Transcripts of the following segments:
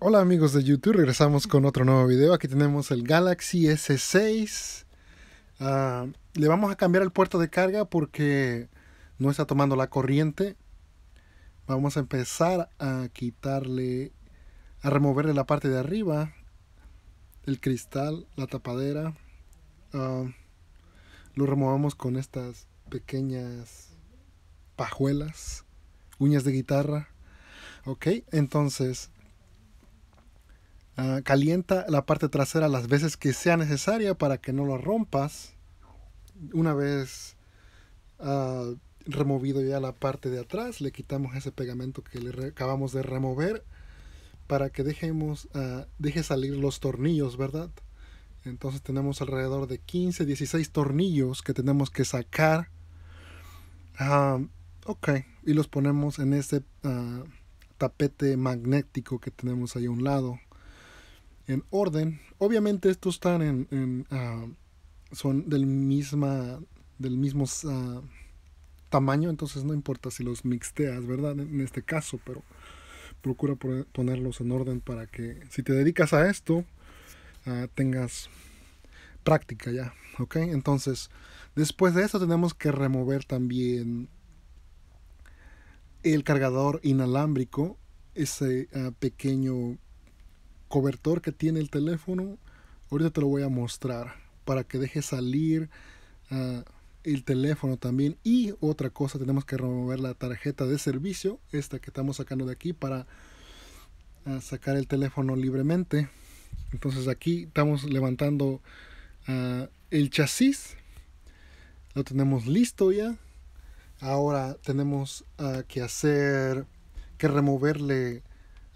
Hola amigos de YouTube, regresamos con otro nuevo video. Aquí tenemos el Galaxy S6. Ah, le vamos a cambiar el puerto de carga porque no está tomando la corriente. Vamos a empezar a quitarle, a removerle la parte de arriba, el cristal, la tapadera. Ah, lo removamos con estas pequeñas pajuelas, uñas de guitarra. Ok, entonces Ah, calienta la parte trasera las veces que sea necesaria para que no lo rompas. Una vez ah, removido ya la parte de atrás, le quitamos ese pegamento que le acabamos de remover para que dejemos, ah, deje salir los tornillos, ¿verdad? Entonces tenemos alrededor de 15, 16 tornillos que tenemos que sacar. ok, y los ponemos en este tapete magnético que tenemos ahí a un lado en orden. Obviamente estos están en, ah, son del misma del mismo ah, tamaño, entonces no importa si los mixteas, ¿verdad? En este caso, pero procura ponerlos en orden para que si te dedicas a esto ah, tengas práctica ya, ¿ok? Entonces, después de eso tenemos que remover también el cargador inalámbrico, ese pequeño cobertor que tiene el teléfono. Ahorita te lo voy a mostrar para que deje salir ah, el teléfono también. Y otra cosa, tenemos que remover la tarjeta de servicio, esta que estamos sacando de aquí para ah, sacar el teléfono libremente. Entonces aquí estamos levantando ah, el chasis. Lo tenemos listo ya. Ahora tenemos que hacer que removerle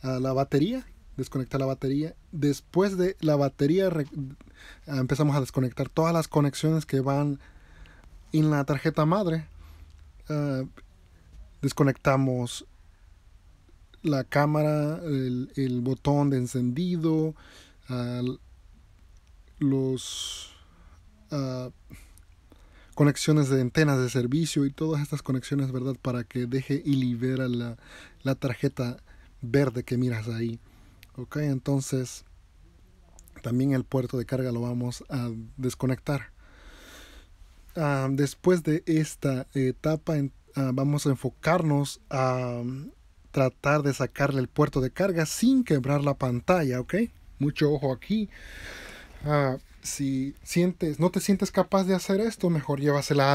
la batería desconectar la batería. Después de la batería empezamos a desconectar todas las conexiones que van en la tarjeta madre. Ah, desconectamos la cámara, el, botón de encendido, ah, los ah, conexiones de antenas de servicio y todas estas conexiones, ¿verdad? Para que deje y libera la tarjeta verde que miras ahí. Ok, entonces también el puerto de carga lo vamos a desconectar. Ah, después de esta etapa ah, vamos a enfocarnos a mm, tratar de sacarle el puerto de carga sin quebrar la pantalla, ¿ok? Mucho ojo aquí. Ah, si sientes, no te sientes capaz de hacer esto, mejor llévasela a,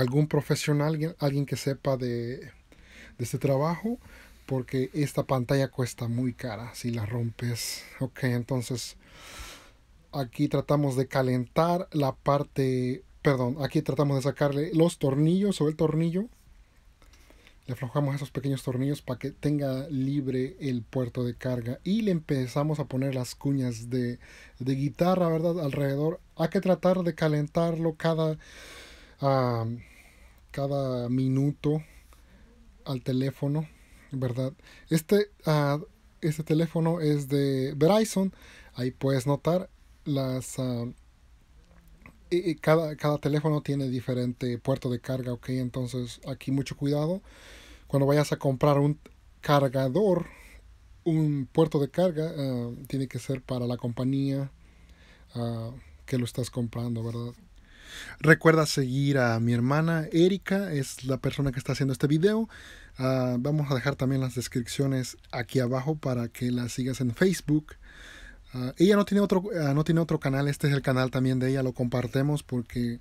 algún profesional, alguien, que sepa de este trabajo porque esta pantalla cuesta muy cara si la rompes ok entonces aquí tratamos de calentar la parte perdón aquí tratamos de sacarle los tornillos o el tornillo le aflojamos esos pequeños tornillos para que tenga libre el puerto de carga y le empezamos a poner las cuñas de, de guitarra verdad alrededor hay que tratar de calentarlo cada ah, cada minuto al teléfono ¿verdad? Este, ah, este teléfono es de Verizon, ahí puedes notar las... Ah, y cada, cada teléfono tiene diferente puerto de carga, ok, entonces aquí mucho cuidado. Cuando vayas a comprar un cargador, un puerto de carga, ah, tiene que ser para la compañía que lo estás comprando, ¿verdad? Recuerda seguir a mi hermana Erika, es la persona que está haciendo este video. Ah, vamos a dejar también las descripciones aquí abajo para que la sigas en Facebook. Ah, ella no tiene, otro, ah, no tiene otro canal, este es el canal también de ella, lo compartemos porque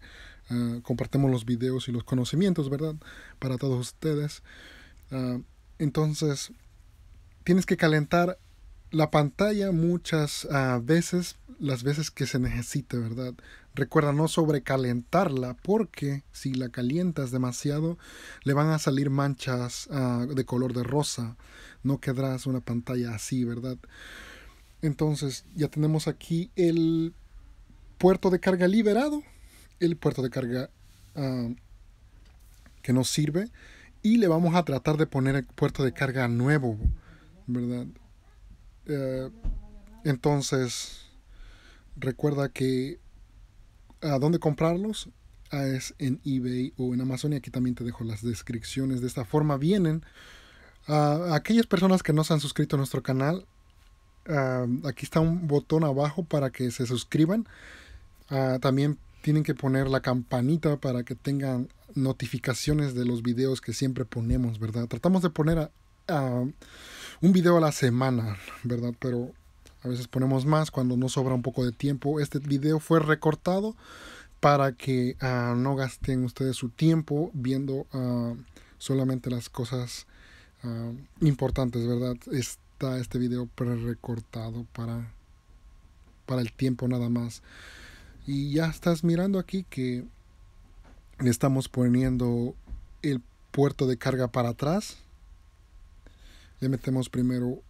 compartemos los videos y los conocimientos, ¿verdad? Para todos ustedes. entonces, tienes que calentar la pantalla muchas veces, las veces que se necesite, ¿verdad? Recuerda no sobrecalentarla porque si la calientas demasiado le van a salir manchas ah, de color de rosa. No quedarás una pantalla así, ¿verdad? Entonces ya tenemos aquí el puerto de carga liberado, el puerto de carga ah, que nos sirve y le vamos a tratar de poner el puerto de carga nuevo, ¿verdad? Eh, entonces, recuerda que a dónde comprarlos ah, es en eBay o en Amazon y aquí también te dejo las descripciones. De esta forma vienen a ah, aquellas personas que no se han suscrito a nuestro canal. Ah, aquí está un botón abajo para que se suscriban. también tienen que poner la campanita para que tengan notificaciones de los videos que siempre ponemos, ¿verdad? Tratamos de poner un video a la semana, ¿verdad? Pero a veces ponemos más cuando nos sobra un poco de tiempo. Este video fue recortado para que ah, no gasten ustedes su tiempo viendo ah, solamente las cosas ah, importantes, ¿verdad? Está este video pre-recortado para, para el tiempo nada más. Y ya estás mirando aquí que le estamos poniendo el puerto de carga para atrás. Le metemos primero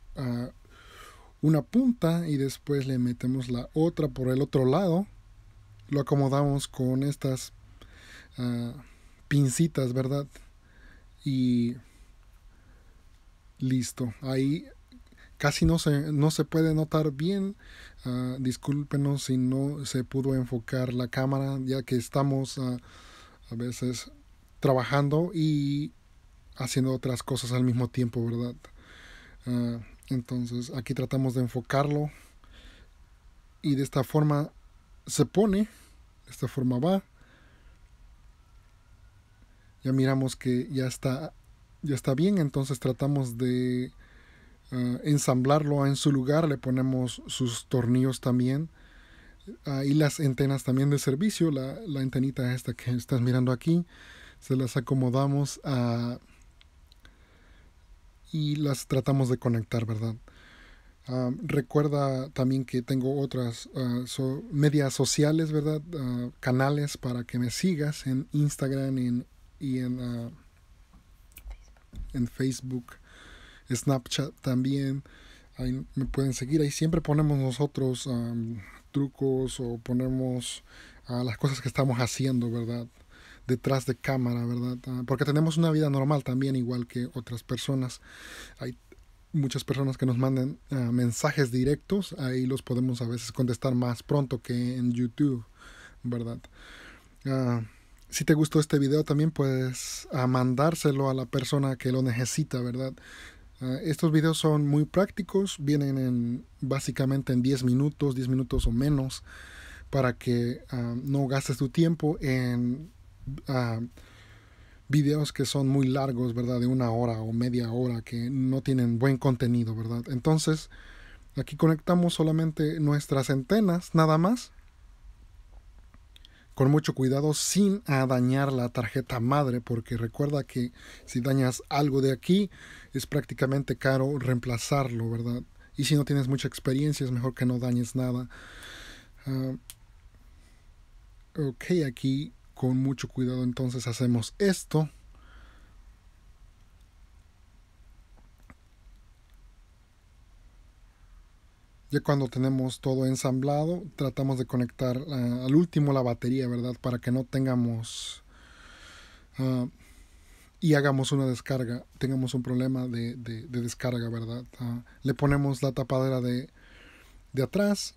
una punta y después le metemos la otra por el otro lado. Lo acomodamos con estas ah, pincitas, ¿verdad? Y listo. Ahí casi no se, no se puede notar bien. Ah, discúlpenos si no se pudo enfocar la cámara, ya que estamos ah, a veces trabajando y haciendo otras cosas al mismo tiempo, ¿verdad? Entonces aquí tratamos de enfocarlo y de esta forma se pone, de esta forma va. Ya miramos que ya está, ya está bien, entonces tratamos de eh, ensamblarlo en su lugar, le ponemos sus tornillos también ah, y las antenas también de servicio, la, la antenita esta que estás mirando aquí, se las acomodamos a y las tratamos de conectar, ¿verdad? Ah, recuerda también que tengo otras ah, medias sociales, ¿verdad? Ah, canales para que me sigas en Instagram en, y en, en Facebook, Snapchat también. Ahí me pueden seguir. Ahí siempre ponemos nosotros trucos o ponemos las cosas que estamos haciendo, ¿verdad? detrás de cámara, ¿verdad? Ah, porque tenemos una vida normal también, igual que otras personas. Hay muchas personas que nos manden ah, mensajes directos, ahí los podemos a veces contestar más pronto que en YouTube, ¿verdad? Ah, si te gustó este video también puedes mandárselo a la persona que lo necesita, ¿verdad? estos videos son muy prácticos, vienen en, básicamente en 10 minutos, 10 minutos o menos, para que no gastes tu tiempo en videos que son muy largos, ¿verdad? De una hora o media hora que no tienen buen contenido, ¿verdad? Entonces, aquí conectamos solamente nuestras antenas, nada más. Con mucho cuidado, sin dañar la tarjeta madre, porque recuerda que si dañas algo de aquí, es prácticamente caro reemplazarlo, ¿verdad? Y si no tienes mucha experiencia, es mejor que no dañes nada. Ah, ok, aquí con mucho cuidado entonces hacemos esto ya cuando tenemos todo ensamblado tratamos de conectar ah, al último la batería verdad para que no tengamos ah, y hagamos una descarga tengamos un problema de, descarga verdad ah, le ponemos la tapadera de, de atrás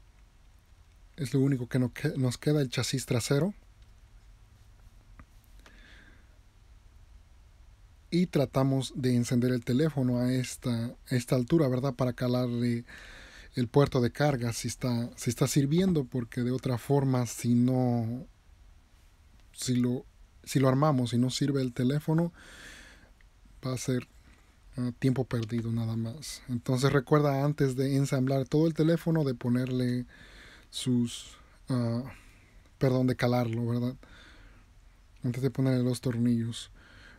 es lo único que nos queda el chasis trasero y tratamos de encender el teléfono a esta, esta altura, ¿verdad? Para calarle el puerto de carga si está, si está sirviendo, porque de otra forma, si no, si lo, si lo armamos y no sirve el teléfono, va a ser tiempo perdido nada más. Entonces recuerda antes de ensamblar todo el teléfono, de ponerle sus, ah, perdón, de calarlo, ¿verdad? Antes de ponerle los tornillos.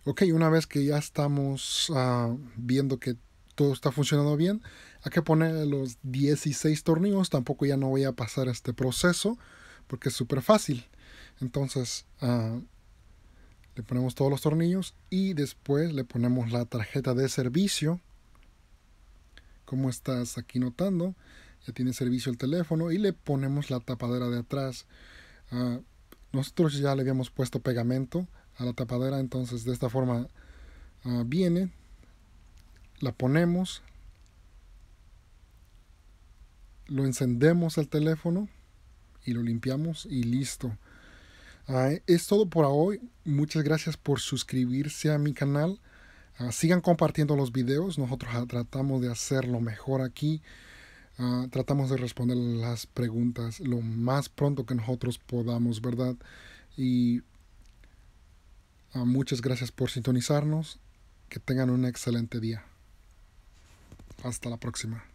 Ok, una vez que ya estamos ah, viendo que todo está funcionando bien, hay que poner los 16 tornillos. Tampoco ya no voy a pasar este proceso porque es súper fácil. Entonces ah, le ponemos todos los tornillos y después le ponemos la tarjeta de servicio. Como estás aquí notando, ya tiene servicio el teléfono y le ponemos la tapadera de atrás. Ah, nosotros ya le habíamos puesto pegamento a la tapadera. Entonces de esta forma ah, viene, la ponemos, lo encendemos el teléfono y lo limpiamos y listo. Ah, es todo por hoy. Muchas gracias por suscribirse a mi canal. Ah, sigan compartiendo los videos. Nosotros tratamos de hacer lo mejor aquí. tratamos de responder las preguntas lo más pronto que nosotros podamos, ¿verdad? Y Ah, muchas gracias por sintonizarnos. Que tengan un excelente día. Hasta la próxima.